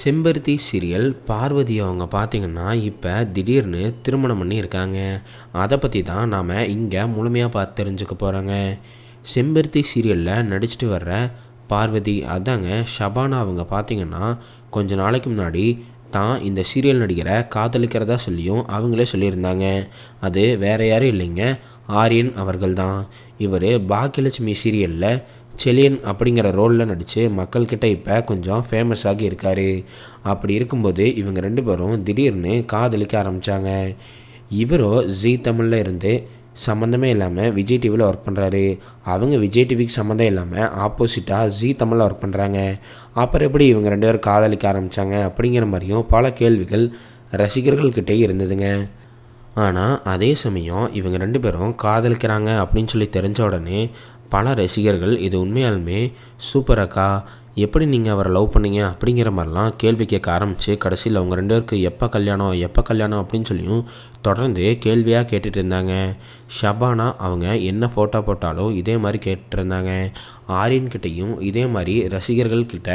செம்பருத்தி சீரியல் பார்வதி அவங்க பார்த்திங்கன்னா இப்போ திடீர்னு திருமணம் பண்ணியிருக்காங்க அதை பற்றி தான் நாம் இங்கே முழுமையாக பார்த்து தெரிஞ்சுக்க போகிறாங்க செம்பருத்தி சீரியலில் நடிச்சிட்டு வர்ற பார்வதி அதாங்க ஷபானா அவங்க பார்த்திங்கன்னா கொஞ்ச நாளைக்கு முன்னாடி தான் இந்த சீரியல் நடிகரை காதலிக்கிறதா சொல்லியும் அவங்களே சொல்லியிருந்தாங்க அது வேற யாரும் இல்லைங்க ஆரியன் அவர்கள் தான் இவர் பாக்கியலட்சுமி சீரியலில் செலியன் அப்படிங்கிற ரோலில் நடித்து மக்கள்கிட்ட இப்போ கொஞ்சம் ஃபேமஸ் ஆகி இருக்கார் அப்படி இருக்கும்போது இவங்க ரெண்டு பேரும் திடீர்னு காதலிக்க ஆரம்பித்தாங்க இவரோ ஜி தமிழில் இருந்து சம்மந்தமே இல்லாமல் விஜய் டிவியில் ஒர்க் பண்ணுறாரு அவங்க விஜய் டிவிக்கு சம்மந்தம் இல்லாமல் ஆப்போசிட்டாக ஜி தமிழில் ஒர்க் பண்ணுறாங்க அப்புறம் எப்படி இவங்க ரெண்டு பேரும் காதலிக்க ஆரம்பித்தாங்க அப்படிங்கிற மாதிரியும் பல கேள்விகள் ரசிகர்கள்கிட்டே இருந்ததுங்க ஆனால் அதே சமயம் இவங்க ரெண்டு பேரும் காதலிக்கிறாங்க அப்படின்னு சொல்லி தெரிஞ்ச உடனே பல ரசிகர்கள் இது உண்மையாலுமே சூப்பர் அக்கா எப்படி நீங்கள் அவரை லவ் பண்ணீங்க அப்படிங்கிற மாதிரிலாம் கேள்வி கேட்க ஆரம்பித்து கடைசியில் அவங்க ரெண்டு பேருக்கு எப்போ கல்யாணம் எப்போ கல்யாணம் அப்படின்னு சொல்லியும் தொடர்ந்து கேள்வியாக கேட்டுட்டு இருந்தாங்க ஷபானா அவங்க என்ன ஃபோட்டோ போட்டாலும் இதே மாதிரி கேட்டுருந்தாங்க ஆரியன்கிட்டையும் இதே மாதிரி ரசிகர்கள்கிட்ட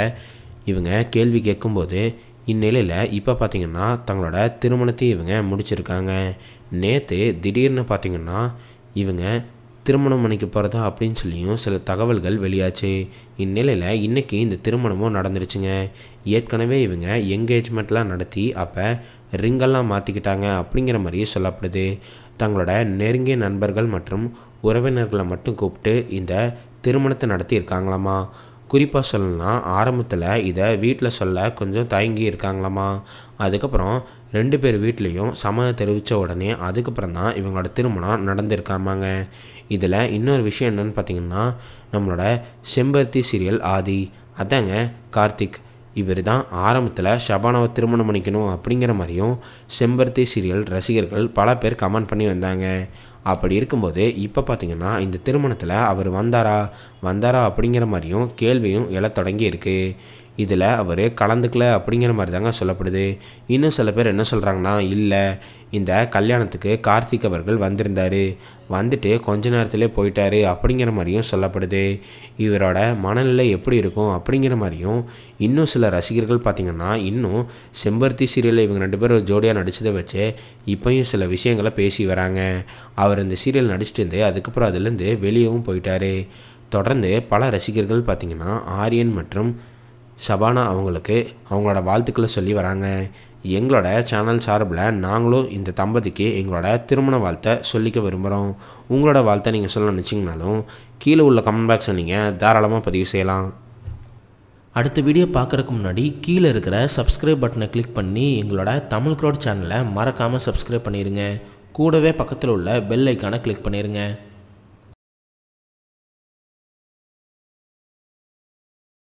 இவங்க கேள்வி கேட்கும்போது இந்நிலையில் இப்போ பார்த்திங்கன்னா தங்களோட திருமணத்தை இவங்க முடிச்சிருக்காங்க நேற்று திடீர்னு பார்த்திங்கன்னா இவங்க திருமணம் பண்ணிக்க போகிறதா அப்படின்னு சொல்லியும் சில தகவல்கள் வெளியாச்சு இந்நிலையில் இன்றைக்கி இந்த திருமணமும் நடந்துருச்சுங்க ஏற்கனவே இவங்க எங்கேஜ்மெண்ட்லாம் நடத்தி அப்போ ரிங்கெல்லாம் மாற்றிக்கிட்டாங்க அப்படிங்கிற மாதிரியே சொல்லப்படுது தங்களோட நெருங்கிய நண்பர்கள் மற்றும் உறவினர்களை மட்டும் கூப்பிட்டு இந்த திருமணத்தை இருக்காங்களாமா குறிப்பாக சொல்லணும்னா ஆரம்பத்தில் இதை வீட்டில் சொல்ல கொஞ்சம் தயங்கி இருக்காங்களாமா அதுக்கப்புறம் ரெண்டு பேர் வீட்லேயும் சம்மதம் தெரிவித்த உடனே அதுக்கப்புறம் தான் இவங்களோட திருமணம் நடந்திருக்காமாங்க இதில் இன்னொரு விஷயம் என்னென்னு பார்த்தீங்கன்னா நம்மளோட செம்பருத்தி சீரியல் ஆதி அதாங்க கார்த்திக் இவர் தான் ஆரம்பத்தில் ஷபானாவை திருமணம் பண்ணிக்கணும் அப்படிங்கிற மாதிரியும் செம்பருத்தி சீரியல் ரசிகர்கள் பல பேர் கமெண்ட் பண்ணி வந்தாங்க அப்படி இருக்கும்போது இப்போ பார்த்திங்கன்னா இந்த திருமணத்தில் அவர் வந்தாரா வந்தாரா அப்படிங்கிற மாதிரியும் கேள்வியும் எழ தொடங்கி இருக்குது இதில் அவர் கலந்துக்கல அப்படிங்கிற மாதிரி தாங்க சொல்லப்படுது இன்னும் சில பேர் என்ன சொல்கிறாங்கன்னா இல்லை இந்த கல்யாணத்துக்கு கார்த்திக் அவர்கள் வந்திருந்தார் வந்துட்டு கொஞ்ச நேரத்திலே போயிட்டார் அப்படிங்கிற மாதிரியும் சொல்லப்படுது இவரோட மனநிலை எப்படி இருக்கும் அப்படிங்கிற மாதிரியும் இன்னும் சில ரசிகர்கள் பார்த்திங்கன்னா இன்னும் செம்பருத்தி சீரியலில் இவங்க ரெண்டு பேரும் ஜோடியாக நடித்ததை வச்சு இப்போயும் சில விஷயங்களை பேசி வராங்க அவர் இந்த சீரியல் நடிச்சிட்டு இருந்து அதுக்கப்புறம் அதுலேருந்து வெளியேவும் போயிட்டார் தொடர்ந்து பல ரசிகர்கள் பார்த்திங்கன்னா ஆரியன் மற்றும் சபானா அவங்களுக்கு அவங்களோட வாழ்த்துக்களை சொல்லி வராங்க எங்களோட சேனல் சார்பில் நாங்களும் இந்த தம்பதிக்கு எங்களோட திருமண வாழ்த்தை சொல்லிக்க விரும்புகிறோம் உங்களோட வாழ்த்தை நீங்கள் சொல்ல நினச்சிங்கனாலும் கீழே உள்ள கமெண்ட் பாக்ஸை நீங்கள் தாராளமாக பதிவு செய்யலாம் அடுத்த வீடியோ பார்க்குறக்கு முன்னாடி கீழே இருக்கிற சப்ஸ்கிரைப் பட்டனை கிளிக் பண்ணி எங்களோட தமிழ் க்ரோட் சேனலை மறக்காமல் சப்ஸ்கிரைப் பண்ணிடுங்க கூடவே பக்கத்தில் உள்ள பெல் ஐக்கானை கிளிக் பண்ணிடுங்க